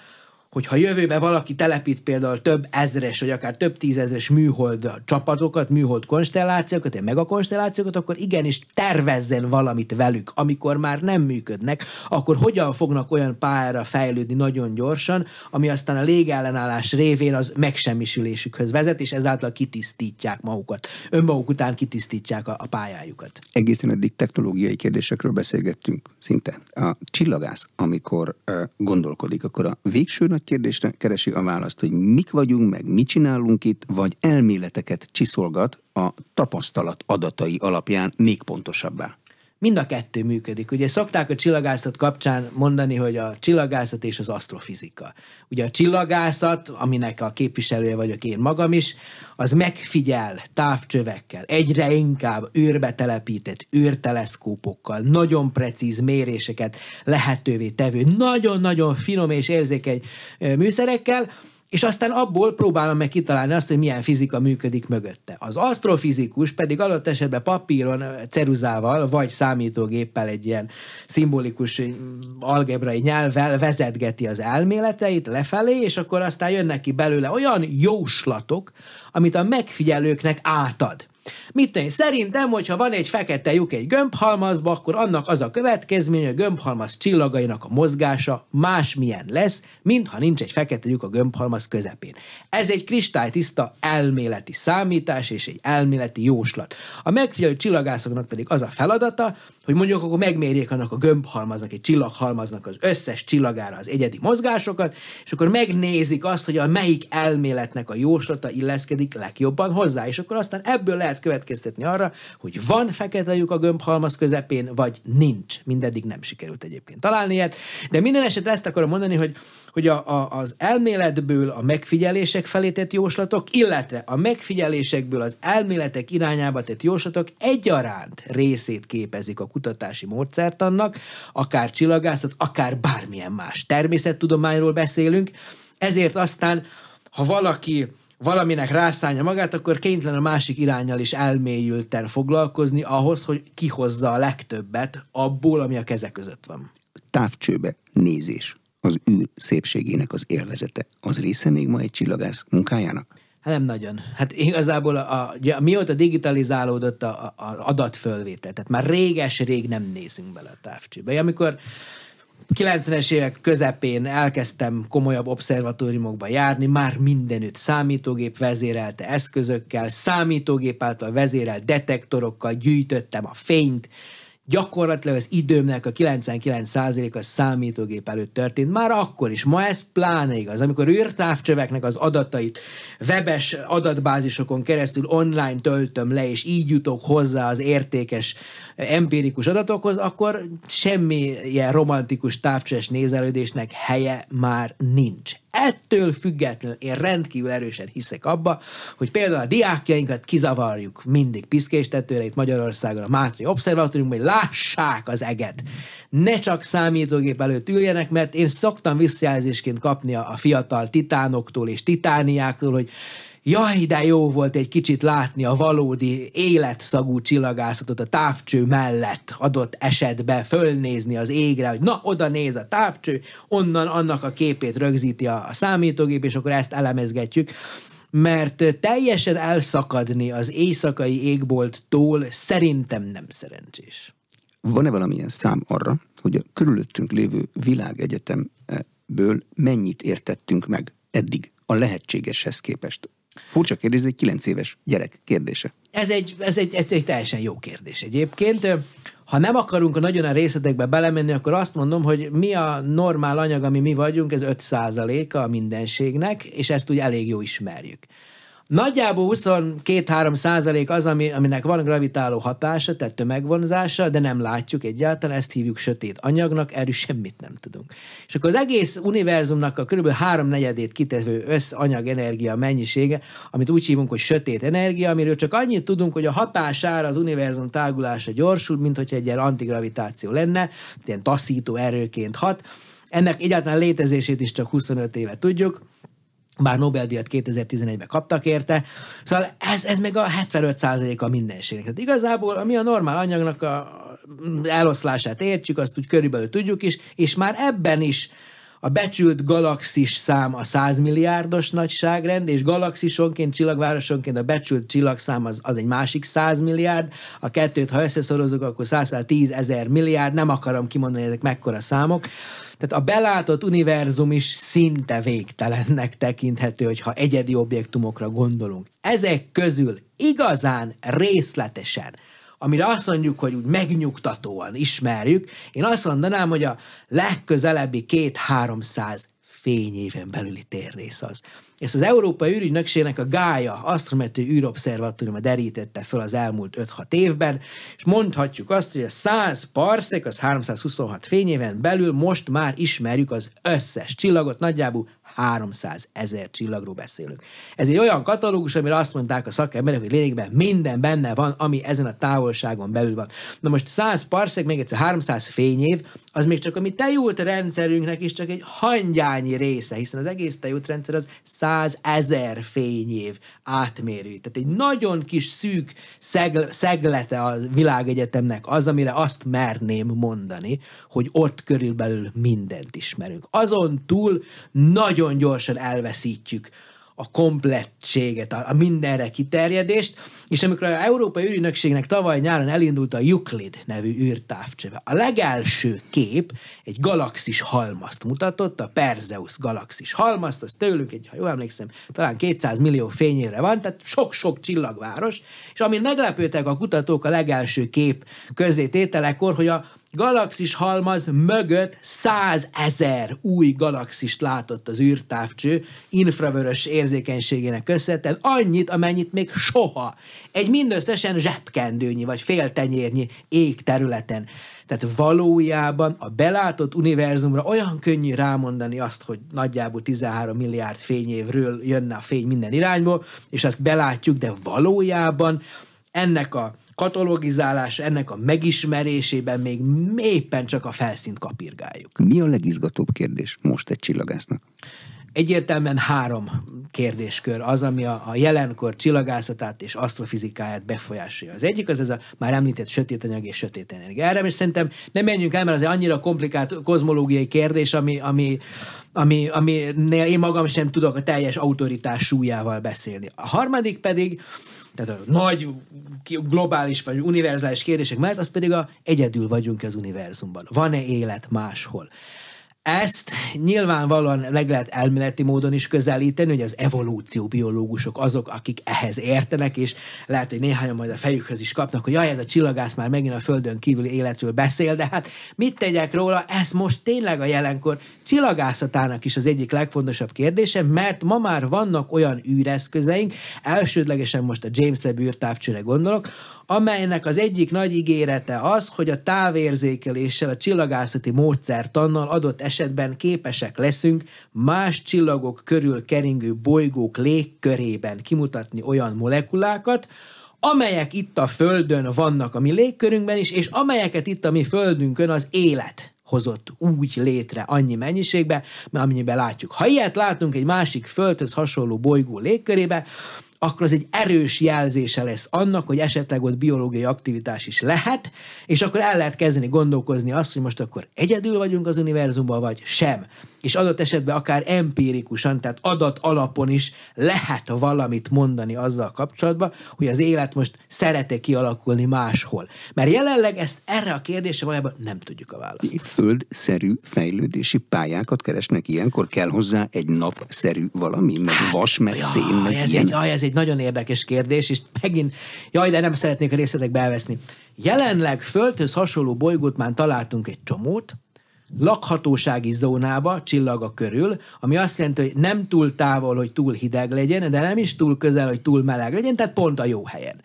hogy ha jövőben valaki telepít például több ezres, vagy akár több tízezres műhold csapatokat, műhold konstellációkat, a konstellációkat, akkor igenis tervezzen valamit velük. Amikor már nem működnek, akkor hogyan fognak olyan pályára fejlődni nagyon gyorsan, ami aztán a légellenállás révén az megsemmisülésükhöz vezet, és ezáltal kitisztítják magukat. Önmaguk után kitisztítják a, a pályájukat. Egészen eddig technológiai kérdésekről beszélgettünk szinte. A csillagász, amikor uh, gondolkodik, akkor a végső nagy nagy kérdésre keresi a választ, hogy mik vagyunk, meg mit csinálunk itt, vagy elméleteket csiszolgat a tapasztalat adatai alapján még pontosabbá. Mind a kettő működik. Ugye szokták a csillagászat kapcsán mondani, hogy a csillagászat és az asztrofizika. Ugye a csillagászat, aminek a képviselője vagyok én magam is, az megfigyel távcsövekkel, egyre inkább űrbe telepített űrteleszkópokkal, nagyon precíz méréseket lehetővé tevő, nagyon-nagyon finom és érzékeny műszerekkel, és aztán abból próbálom meg kitalálni azt, hogy milyen fizika működik mögötte. Az asztrofizikus pedig adott esetben papíron, ceruzával, vagy számítógéppel egy ilyen szimbolikus algebrai nyelvvel vezetgeti az elméleteit lefelé, és akkor aztán jönnek ki belőle olyan jóslatok, amit a megfigyelőknek átad. Mit tenni? Szerintem, hogyha van egy fekete lyuk egy gömbhalmazba, akkor annak az a következménye, hogy a gömbhalmaz csillagainak a mozgása másmilyen lesz, mintha nincs egy fekete lyuk a gömbhalmaz közepén. Ez egy kristálytiszta elméleti számítás és egy elméleti jóslat. A megfigyelő csillagászoknak pedig az a feladata, hogy mondjuk akkor megmérjék annak a gömbhalmaznak, egy csillaghalmaznak az összes csillagára az egyedi mozgásokat, és akkor megnézik azt, hogy a melyik elméletnek a jóslata illeszkedik legjobban hozzá, és akkor aztán ebből lehet következtetni arra, hogy van fekete lyuk a gömbhalmaz közepén, vagy nincs. Mindeddig nem sikerült egyébként találni ilyet, de minden eset ezt akarom mondani, hogy hogy a, a, az elméletből a megfigyelések felé tett jóslatok, illetve a megfigyelésekből az elméletek irányába tett jóslatok egyaránt részét képezik a kutatási módszertannak, akár csillagászat, akár bármilyen más természettudományról beszélünk, ezért aztán, ha valaki valaminek rászánja magát, akkor kénytelen a másik irányjal is elmélyülten foglalkozni ahhoz, hogy kihozza a legtöbbet abból, ami a keze között van. Távcsőbe nézés az ő szépségének az élvezete, az része még ma egy csillagász munkájának? Hát nem nagyon. Hát igazából a, a, mióta digitalizálódott a, a, a adatfölvétel, tehát már réges-rég nem nézünk bele a távcsőbe. Amikor 90-es évek közepén elkezdtem komolyabb obszervatóriumokba járni, már mindenütt számítógép vezérelte eszközökkel, számítógép által vezérelt detektorokkal gyűjtöttem a fényt, gyakorlatilag az időmnek a 99%-a számítógép előtt történt, már akkor is, ma ez pláne igaz, amikor űrtávcsöveknek az adatait webes adatbázisokon keresztül online töltöm le, és így jutok hozzá az értékes empirikus adatokhoz, akkor semmi ilyen romantikus távcsöves nézelődésnek helye már nincs. Ettől függetlenül én rendkívül erősen hiszek abba, hogy például a diákjainkat kizavarjuk mindig tetőre itt Magyarországon a Mátri Obszervatóriumban, hogy lássák az eget. Ne csak számítógép előtt üljenek, mert én szoktam visszajelzésként kapni a fiatal titánoktól és titániáktól, hogy jaj, de jó volt egy kicsit látni a valódi életszagú csillagászatot a távcső mellett adott esetben, fölnézni az égre, hogy na, oda néz a távcső, onnan annak a képét rögzíti a, a számítógép, és akkor ezt elemezgetjük mert teljesen elszakadni az éjszakai égbolttól szerintem nem szerencsés. Van-e valamilyen szám arra, hogy a körülöttünk lévő világegyetemből mennyit értettünk meg eddig a lehetségeshez képest? Furcsa kérdés, ez egy kilenc éves gyerek kérdése. Ez egy, ez, egy, ez egy teljesen jó kérdés egyébként. Ha nem akarunk nagyon a részletekbe belemenni, akkor azt mondom, hogy mi a normál anyag, ami mi vagyunk, ez 5%-a a mindenségnek, és ezt úgy elég jó ismerjük. Nagyjából 22-3 százalék az, ami, aminek van gravitáló hatása, tehát tömegvonzása, de nem látjuk egyáltalán, ezt hívjuk sötét anyagnak, erről semmit nem tudunk. És akkor az egész univerzumnak a kb. negyedét kitevő összanyagenergia mennyisége, amit úgy hívunk, hogy sötét energia, amiről csak annyit tudunk, hogy a hatására az univerzum tágulása gyorsul, mint hogy egy ilyen antigravitáció lenne, ilyen taszító erőként hat. Ennek egyáltalán létezését is csak 25 éve tudjuk, bár Nobel-díjat 2011-ben kaptak érte, szóval ez, ez meg a 75%-a mindenségnek. Tehát igazából ami a normál anyagnak a eloszlását értjük, azt úgy körülbelül tudjuk is, és már ebben is a becsült galaxis szám a 100 milliárdos nagyságrend, és galaxisonként, csillagvárosonként a becsült csillagszám az, az egy másik 100 milliárd, a kettőt, ha összeszorozunk, akkor 110 ezer milliárd, nem akarom kimondani, ezek mekkora számok. Tehát a belátott univerzum is szinte végtelennek tekinthető, hogyha egyedi objektumokra gondolunk. Ezek közül igazán részletesen amire azt mondjuk, hogy úgy megnyugtatóan ismerjük, én azt mondanám, hogy a legközelebbi két-háromszáz fényéven belüli térrész az. és az Európai űrügynökségnek a gája, Astrometri űrobszervatóriuma derítette föl az elmúlt 5-6 évben, és mondhatjuk azt, hogy a 100 parszek, az 326 fényéven belül most már ismerjük az összes csillagot, nagyjából 300 ezer csillagról beszélünk. Ez egy olyan katalógus, amire azt mondták a szakemberek, hogy lényegben minden benne van, ami ezen a távolságon belül van. Na most 100 parszek, még egyszer 300 fényév, az még csak a mi tejút rendszerünknek is csak egy hangyányi része, hiszen az egész tejút rendszer az 100 ezer fényév átmérő. Tehát egy nagyon kis szűk szegl- szeglete a világegyetemnek az, amire azt merném mondani, hogy ott körülbelül mindent ismerünk. Azon túl nagyon nagyon gyorsan elveszítjük a komplettséget, a, mindenre kiterjedést, és amikor az Európai űrügynökségnek tavaly nyáron elindult a Euclid nevű űrtávcsöve, a legelső kép egy galaxis halmazt mutatott, a Perseus galaxis halmazt, az tőlünk egy, ha jól emlékszem, talán 200 millió fényére van, tehát sok-sok csillagváros, és amin meglepődtek a kutatók a legelső kép tételekor, hogy a galaxis halmaz mögött százezer új galaxist látott az űrtávcső infravörös érzékenységének köszönhetően, annyit, amennyit még soha. Egy mindösszesen zsebkendőnyi vagy féltenyérnyi égterületen. Tehát valójában a belátott univerzumra olyan könnyű rámondani azt, hogy nagyjából 13 milliárd fényévről jönne a fény minden irányból, és azt belátjuk, de valójában ennek a katalogizálás, ennek a megismerésében még éppen csak a felszínt kapirgáljuk. Mi a legizgatóbb kérdés most egy csillagásznak? Egyértelműen három kérdéskör az, ami a, a jelenkor csillagászatát és asztrofizikáját befolyásolja. Az egyik az ez a már említett sötét anyag és sötét energia. Erre is szerintem nem menjünk el, mert az egy annyira komplikált kozmológiai kérdés, ami, ami, ami, aminél én magam sem tudok a teljes autoritás súlyával beszélni. A harmadik pedig tehát a nagy globális vagy univerzális kérdések mellett, az pedig a egyedül vagyunk az univerzumban. Van-e élet máshol? Ezt nyilvánvalóan meg lehet elméleti módon is közelíteni, hogy az evolúció biológusok, azok, akik ehhez értenek, és lehet, hogy néhányan majd a fejükhöz is kapnak, hogy jaj, ez a csillagász már megint a Földön kívüli életről beszél, de hát mit tegyek róla, ez most tényleg a jelenkor csillagászatának is az egyik legfontosabb kérdése, mert ma már vannak olyan űreszközeink, elsődlegesen most a James Webb űrtávcsőre gondolok, amelynek az egyik nagy ígérete az, hogy a távérzékeléssel, a csillagászati módszertannal adott esetben képesek leszünk más csillagok körül keringő bolygók légkörében kimutatni olyan molekulákat, amelyek itt a Földön vannak a mi légkörünkben is, és amelyeket itt a mi Földünkön az élet hozott úgy létre annyi mennyiségbe, amennyiben látjuk. Ha ilyet látunk egy másik földhöz hasonló bolygó légkörébe, akkor az egy erős jelzése lesz annak, hogy esetleg ott biológiai aktivitás is lehet, és akkor el lehet kezdeni gondolkozni azt, hogy most akkor egyedül vagyunk az univerzumban, vagy sem és adott esetben akár empirikusan, tehát adat alapon is lehet valamit mondani azzal kapcsolatban, hogy az élet most szeretek kialakulni máshol. Mert jelenleg ezt erre a kérdésre valójában nem tudjuk a választ. Itt földszerű fejlődési pályákat keresnek ilyenkor, kell hozzá egy napszerű valami, meg hát, vas, meg jaj, szén, meg ez ilyen. egy, jaj, ez egy nagyon érdekes kérdés, és megint, jaj, de nem szeretnék a részletekbe elveszni. Jelenleg földhöz hasonló bolygót már találtunk egy csomót, lakhatósági zónába, csillaga körül, ami azt jelenti, hogy nem túl távol, hogy túl hideg legyen, de nem is túl közel, hogy túl meleg legyen, tehát pont a jó helyen.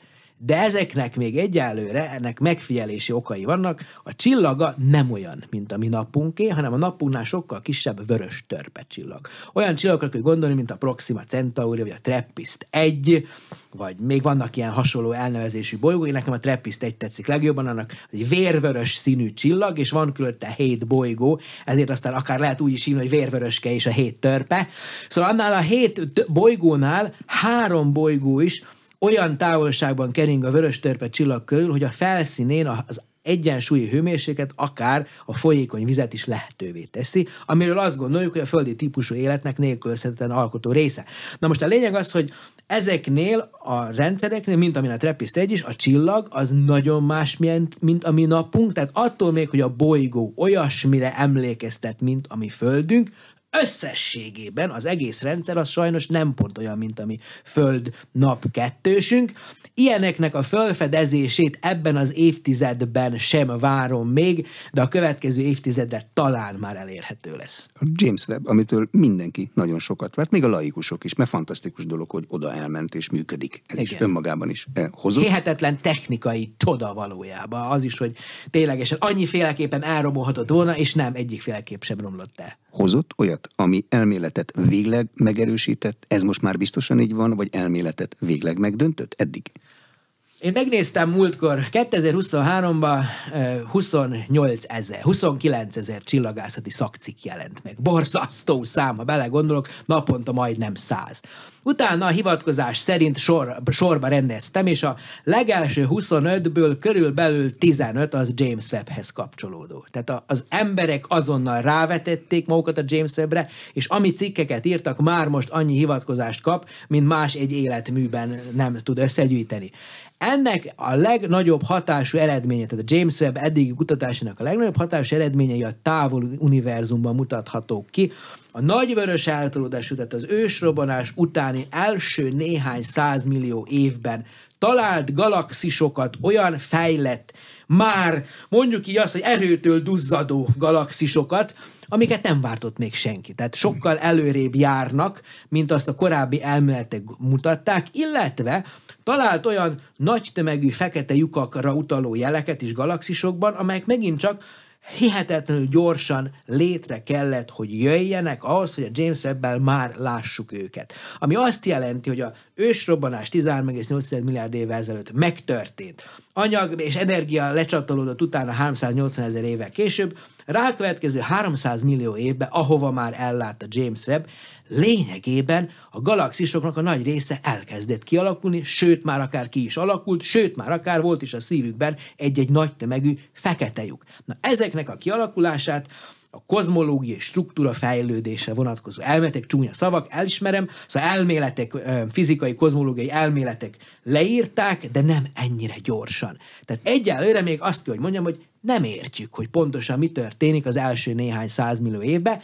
De ezeknek még egyelőre, ennek megfigyelési okai vannak, a csillaga nem olyan, mint a mi napunké, hanem a napunknál sokkal kisebb vörös törpe csillag. Olyan csillagokra kell gondolni, mint a Proxima Centauri, vagy a Trappist 1, vagy még vannak ilyen hasonló elnevezésű bolygók, én nekem a Trappist 1 tetszik legjobban, annak egy vérvörös színű csillag, és van különte hét bolygó, ezért aztán akár lehet úgy is hívni, hogy vérvöröske és a hét törpe. Szóval annál a hét bolygónál három bolygó is olyan távolságban kering a vörös törpe csillag körül, hogy a felszínén az egyensúlyi hőmérséklet akár a folyékony vizet is lehetővé teszi, amiről azt gondoljuk, hogy a földi típusú életnek nélkülözhetetlen alkotó része. Na most a lényeg az, hogy ezeknél a rendszereknél, mint amin a Trappist egy is, a csillag az nagyon más, mint, mint a mi napunk, tehát attól még, hogy a bolygó olyasmire emlékeztet, mint a mi földünk, összességében az egész rendszer az sajnos nem pont olyan, mint ami Föld-Nap kettősünk. Ilyeneknek a fölfedezését ebben az évtizedben sem várom még, de a következő évtizedre talán már elérhető lesz. A James Webb, amitől mindenki nagyon sokat várt, még a laikusok is, mert fantasztikus dolog, hogy oda elment és működik. Ez Igen. is önmagában is eh, hozott. Hihetetlen technikai csoda valójában az is, hogy ténylegesen annyi féleképpen elromolhatott volna, és nem egyik féleképp sem romlott el. Hozott olyat volt, ami elméletet végleg megerősített, ez most már biztosan így van, vagy elméletet végleg megdöntött eddig? Én megnéztem múltkor, 2023-ban 28 ezer, 29 ezer csillagászati szakcikk jelent meg. Borzasztó száma, belegondolok, naponta majdnem száz. Utána a hivatkozás szerint sor, sorba rendeztem, és a legelső 25-ből körülbelül 15 az James Webbhez kapcsolódó. Tehát a, az emberek azonnal rávetették magukat a James Webbre, és ami cikkeket írtak, már most annyi hivatkozást kap, mint más egy életműben nem tud összegyűjteni. Ennek a legnagyobb hatású eredménye, tehát a James Webb eddigi kutatásának a legnagyobb hatású eredményei a távol univerzumban mutathatók ki. A nagyvörös eltolódás, tehát az ősrobbanás utáni első néhány százmillió évben talált galaxisokat olyan fejlett, már mondjuk így azt, hogy erőtől duzzadó galaxisokat, amiket nem vártott még senki. Tehát sokkal előrébb járnak, mint azt a korábbi elméletek mutatták, illetve talált olyan nagy tömegű fekete lyukakra utaló jeleket is galaxisokban, amelyek megint csak hihetetlenül gyorsan létre kellett, hogy jöjjenek ahhoz, hogy a James Webb-el már lássuk őket. Ami azt jelenti, hogy a ősrobbanás 13,8 milliárd évvel ezelőtt megtörtént. Anyag és energia lecsatolódott utána 380 ezer évvel később, Rákövetkező 300 millió évben, ahova már ellátta a James Webb, lényegében a galaxisoknak a nagy része elkezdett kialakulni, sőt már akár ki is alakult, sőt már akár volt is a szívükben egy-egy nagy tömegű fekete lyuk. Na ezeknek a kialakulását a kozmológiai struktúra fejlődése vonatkozó elméletek, csúnya szavak, elismerem, szóval elméletek, fizikai, kozmológiai elméletek leírták, de nem ennyire gyorsan. Tehát egyelőre még azt kell, hogy mondjam, hogy nem értjük, hogy pontosan mi történik az első néhány százmillió évben,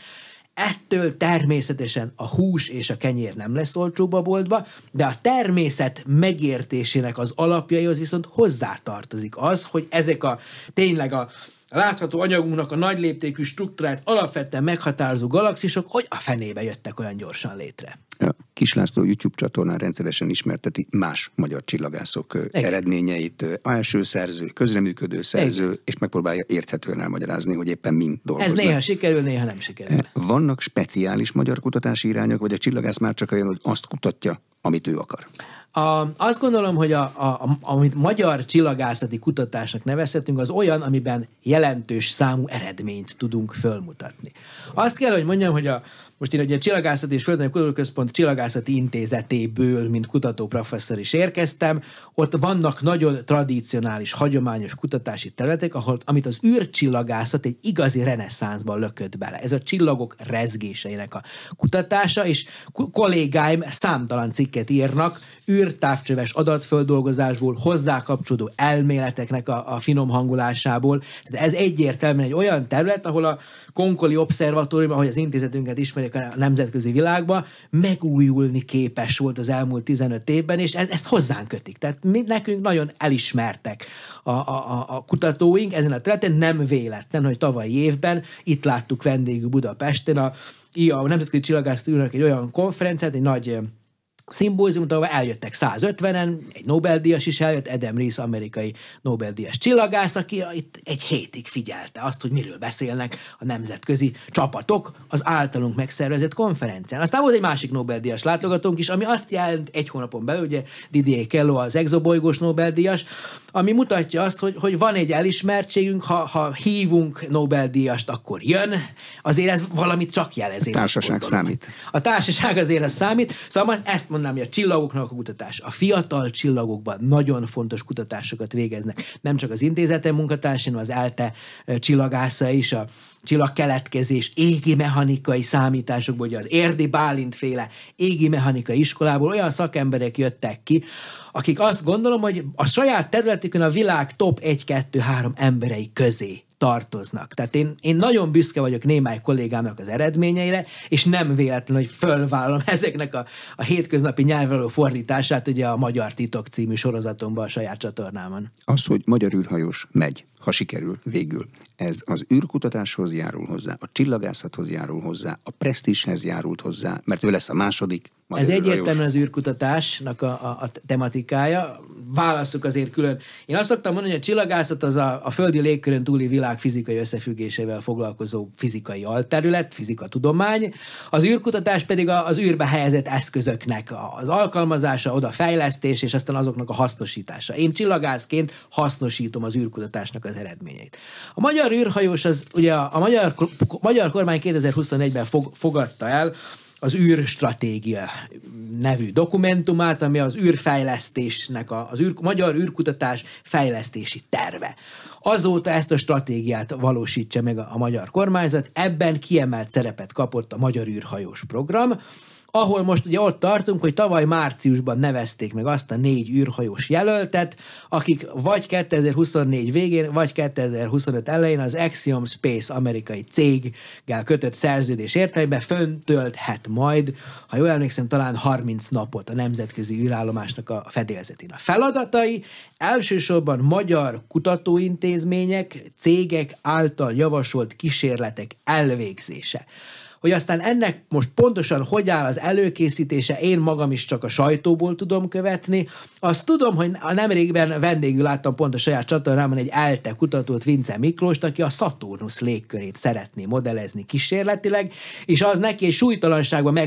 Ettől természetesen a hús és a kenyér nem lesz olcsóbb a boltba, de a természet megértésének az alapjaihoz viszont hozzátartozik az, hogy ezek a tényleg a a látható anyagunknak a nagy léptékű struktúrát alapvetően meghatározó galaxisok, hogy a fenébe jöttek olyan gyorsan létre. A László YouTube csatornán rendszeresen ismerteti más magyar csillagászok Egy. eredményeit. Első szerző, közreműködő szerző, Egy. és megpróbálja érthetően elmagyarázni, hogy éppen mind dolgoznak. Ez néha sikerül, néha nem sikerül. E, vannak speciális magyar kutatási irányok, vagy a csillagász már csak olyan, hogy azt kutatja, amit ő akar? A, azt gondolom, hogy a, a, a, amit magyar csillagászati kutatásnak nevezhetünk, az olyan, amiben jelentős számú eredményt tudunk fölmutatni. Azt kell, hogy mondjam, hogy a, most én ugye a Csillagászati és Földtani Kutatóközpont Csillagászati Intézetéből, mint kutatóprofesszor is érkeztem, ott vannak nagyon tradicionális, hagyományos kutatási területek, ahol, amit az űrcsillagászat egy igazi reneszánszban lökött bele. Ez a csillagok rezgéseinek a kutatása, és kollégáim számtalan cikket írnak űrtávcsöves adatföldolgozásból, hozzákapcsolódó elméleteknek a, a finom hangulásából, Tehát ez egyértelműen egy olyan terület, ahol a Konkoli Obszervatórium, ahogy az intézetünket ismerik a nemzetközi világba, megújulni képes volt az elmúlt 15 évben, és ez, ezt hozzánk kötik. Tehát mi, nekünk nagyon elismertek a, a, a kutatóink ezen a területen, nem véletlen, hogy tavalyi évben itt láttuk vendégül Budapesten a, a Nemzetközi Csillagászati egy olyan konferenciát, egy nagy szimbózium, ahol eljöttek 150-en, egy Nobel-díjas is eljött, Edem Rees, amerikai Nobel-díjas csillagász, aki itt egy hétig figyelte azt, hogy miről beszélnek a nemzetközi csapatok az általunk megszervezett konferencián. Aztán volt egy másik Nobel-díjas látogatónk is, ami azt jelent egy hónapon belül, ugye Didier Kello az exobolygós Nobel-díjas, ami mutatja azt, hogy, hogy van egy elismertségünk, ha, ha hívunk Nobel-díjast, akkor jön, azért ez valamit csak jelez. A társaság számít. A társaság azért ez számít, szóval ezt mondanám, hogy a csillagoknak a kutatás, a fiatal csillagokban nagyon fontos kutatásokat végeznek. Nem csak az intézete munkatársai, hanem az ELTE csillagásza is, a csillagkeletkezés, égi mechanikai számításokból, ugye az Érdi Bálint féle égi mechanikai iskolából olyan szakemberek jöttek ki, akik azt gondolom, hogy a saját területükön a világ top 1-2-3 emberei közé tartoznak. Tehát én, én nagyon büszke vagyok némely kollégának az eredményeire, és nem véletlen, hogy fölvállom ezeknek a, a hétköznapi nyelvvelő fordítását ugye a Magyar Titok című sorozatomban a saját csatornámon. Az, hogy magyar űrhajós megy, ha sikerül végül, ez az űrkutatáshoz járul hozzá, a csillagászathoz járul hozzá, a presztízshez járult hozzá, mert ő lesz a második, Magyar ez egyértelműen az űrkutatásnak a, a, a tematikája válasszuk azért külön. Én azt szoktam mondani, hogy a csillagászat az a, a földi légkörön túli világ fizikai összefüggésével foglalkozó fizikai alterület, fizika tudomány, az űrkutatás pedig az űrbe helyezett eszközöknek az alkalmazása, oda fejlesztés, és aztán azoknak a hasznosítása. Én csillagászként hasznosítom az űrkutatásnak az eredményeit. A magyar űrhajós az ugye a magyar, magyar kormány 2021-ben fog, fogadta el, az űrstratégia nevű dokumentumát, ami az űrfejlesztésnek, a, az űr, magyar űrkutatás fejlesztési terve. Azóta ezt a stratégiát valósítja meg a, a magyar kormányzat, ebben kiemelt szerepet kapott a magyar űrhajós program, ahol most ugye ott tartunk, hogy tavaly márciusban nevezték meg azt a négy űrhajós jelöltet, akik vagy 2024 végén, vagy 2025 elején az Axiom Space amerikai céggel kötött szerződés értelmében föntölthet majd, ha jól emlékszem, talán 30 napot a nemzetközi űrállomásnak a fedélzetén. A feladatai elsősorban magyar kutatóintézmények, cégek által javasolt kísérletek elvégzése hogy aztán ennek most pontosan hogy áll az előkészítése, én magam is csak a sajtóból tudom követni. Azt tudom, hogy nemrégben vendégül láttam pont a saját csatornámon egy ELTE kutatót Vince Miklós, aki a Saturnus légkörét szeretné modellezni kísérletileg, és az neki egy súlytalanságban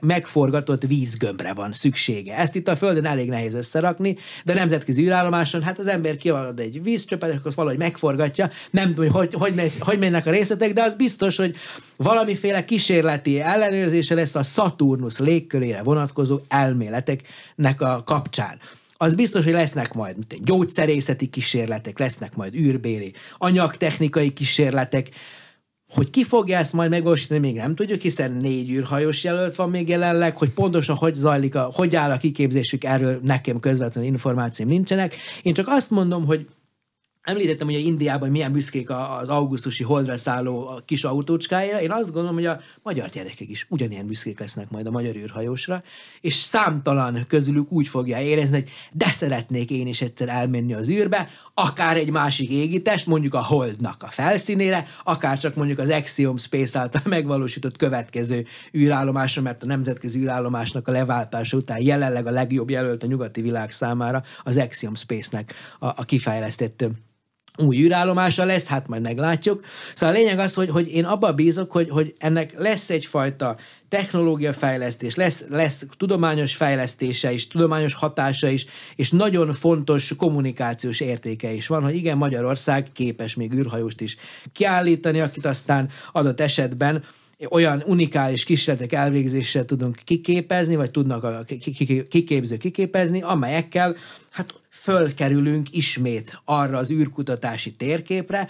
megforgatott vízgömbre van szüksége. Ezt itt a Földön elég nehéz összerakni, de nemzetközi űrállomáson, hát az ember kivalad egy vízcsöpet, és akkor valahogy megforgatja, nem tudom, hogy hogy, hogy, hogy mennek a részletek, de az biztos, hogy valamiféle kis kísérleti ellenőrzése lesz a Szaturnusz légkörére vonatkozó elméleteknek a kapcsán az biztos, hogy lesznek majd mint gyógyszerészeti kísérletek, lesznek majd űrbéli, anyagtechnikai kísérletek, hogy ki fogja ezt majd megvalósítani, még nem tudjuk, hiszen négy űrhajós jelölt van még jelenleg, hogy pontosan hogy zajlik, a, hogy áll a kiképzésük, erről nekem közvetlen információim nincsenek. Én csak azt mondom, hogy Említettem, hogy a Indiában milyen büszkék az augusztusi holdra szálló a kis autócskáira. Én azt gondolom, hogy a magyar gyerekek is ugyanilyen büszkék lesznek majd a magyar űrhajósra, és számtalan közülük úgy fogja érezni, hogy de szeretnék én is egyszer elmenni az űrbe, akár egy másik égitest, mondjuk a holdnak a felszínére, akár csak mondjuk az Axiom Space által megvalósított következő űrállomásra, mert a nemzetközi űrállomásnak a leváltása után jelenleg a legjobb jelölt a nyugati világ számára az Axiom Space-nek a, a kifejlesztett új űrállomása lesz, hát majd meglátjuk. Szóval a lényeg az, hogy, hogy én abba bízok, hogy, hogy ennek lesz egyfajta technológiafejlesztés, lesz, lesz tudományos fejlesztése is, tudományos hatása is, és nagyon fontos kommunikációs értéke is van, hogy igen, Magyarország képes még űrhajóst is kiállítani, akit aztán adott esetben olyan unikális kísérletek elvégzésre tudunk kiképezni, vagy tudnak a kiképző kiképezni, amelyekkel hát fölkerülünk ismét arra az űrkutatási térképre,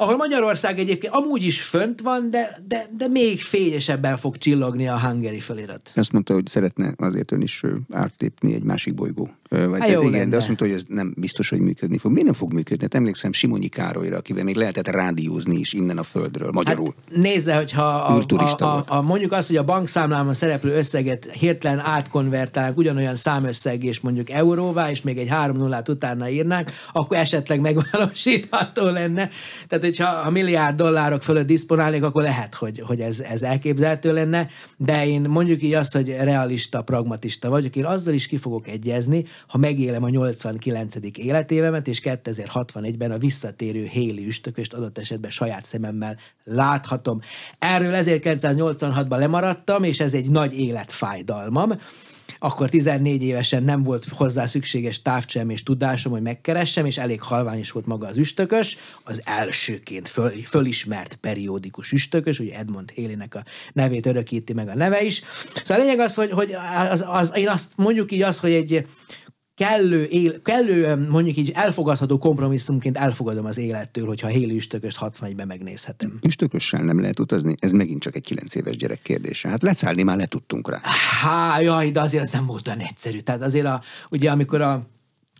ahol Magyarország egyébként amúgy is fönt van, de, de, de még fényesebben fog csillogni a hangeri felirat. Azt mondta, hogy szeretne azért ön is áttépni egy másik bolygó vagy, hát, jó igen, lenne. de azt mondta, hogy ez nem biztos, hogy működni fog. Miért nem fog működni? Hát emlékszem Simonyi Károlyra, akivel még lehetett rádiózni is innen a földről, magyarul. Hát nézze, hogyha a, a, a, a, mondjuk azt, hogy a bankszámlámon szereplő összeget hirtelen átkonvertálnak ugyanolyan számösszeg és mondjuk euróvá, és még egy 3 0 utána írnák, akkor esetleg megvalósítható lenne. Tehát, hogyha a milliárd dollárok fölött diszponálnék, akkor lehet, hogy, hogy ez, ez elképzelhető lenne, de én mondjuk így azt, hogy realista, pragmatista vagyok, én azzal is ki fogok egyezni, ha megélem a 89. életévemet, és 2061-ben a visszatérő héli üstököst adott esetben saját szememmel láthatom. Erről 1986-ban lemaradtam, és ez egy nagy életfájdalmam akkor 14 évesen nem volt hozzá szükséges távcsem és tudásom, hogy megkeressem, és elég halvány is volt maga az üstökös, az elsőként föl, fölismert periódikus üstökös, ugye Edmond Hélinek a nevét örökíti meg a neve is. Szóval a lényeg az, hogy, hogy az, az, én azt mondjuk így az, hogy egy kellő, él, kellő, mondjuk így elfogadható kompromisszumként elfogadom az élettől, hogyha Héli üstököst 61-ben megnézhetem. Üstökössel nem lehet utazni, ez megint csak egy 9 éves gyerek kérdése. Hát leszállni már le tudtunk rá. Há, jaj, de azért ez nem volt olyan egyszerű. Tehát azért a, ugye amikor a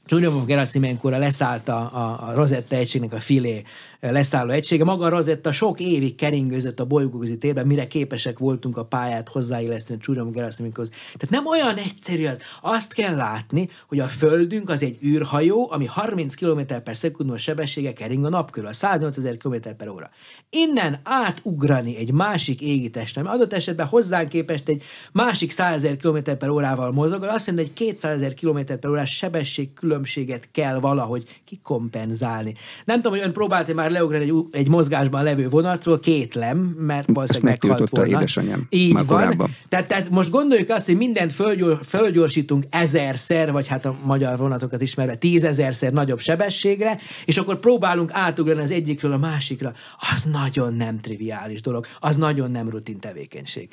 Junior Gerasimenkóra leszállt a, a, a Rosetta egységnek a filé eh, leszálló egysége. Maga a Rosetta sok évig keringőzött a bolygóközi térben, mire képesek voltunk a pályát hozzáilleszteni Junior Gerasimenkóhoz. Tehát nem olyan egyszerű az. Hát azt kell látni, hogy a Földünk az egy űrhajó, ami 30 km per szekundumos sebessége kering a nap körül, a 108 ezer km per óra. Innen átugrani egy másik égitestre, ami adott esetben hozzánk képest egy másik 100 ezer km per órával mozog, az azt jelenti, hogy 200 ezer km per órás sebesség külön különbséget kell valahogy kikompenzálni. Nem tudom, hogy ön próbált már leugrani egy, egy mozgásban levő vonatról, kétlem, mert valószínűleg meghalt volna. édesanyám. Így már van. Tehát, tehát most gondoljuk azt, hogy mindent fölgyor, fölgyorsítunk ezerszer, vagy hát a magyar vonatokat ismerve tízezerszer nagyobb sebességre, és akkor próbálunk átugrani az egyikről a másikra. Az nagyon nem triviális dolog, az nagyon nem rutin tevékenység.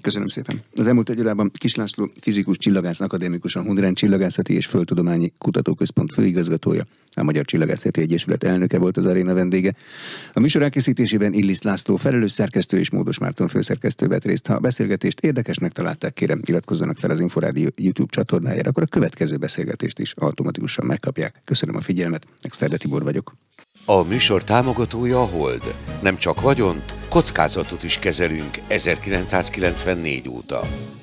Köszönöm szépen. Az elmúlt egy órában Kis László fizikus csillagász akadémikus, a Hunderán Csillagászati és Földtudományi Kutatóközpont főigazgatója, a Magyar Csillagászati Egyesület elnöke volt az aréna vendége. A műsor elkészítésében Illis László felelős szerkesztő és Módos Márton főszerkesztő vett részt. Ha a beszélgetést érdekesnek találták, kérem iratkozzanak fel az Inforádió YouTube csatornájára, akkor a következő beszélgetést is automatikusan megkapják. Köszönöm a figyelmet, Exterde Tibor vagyok. A műsor támogatója a Hold. Nem csak vagyont, kockázatot is kezelünk 1994 óta.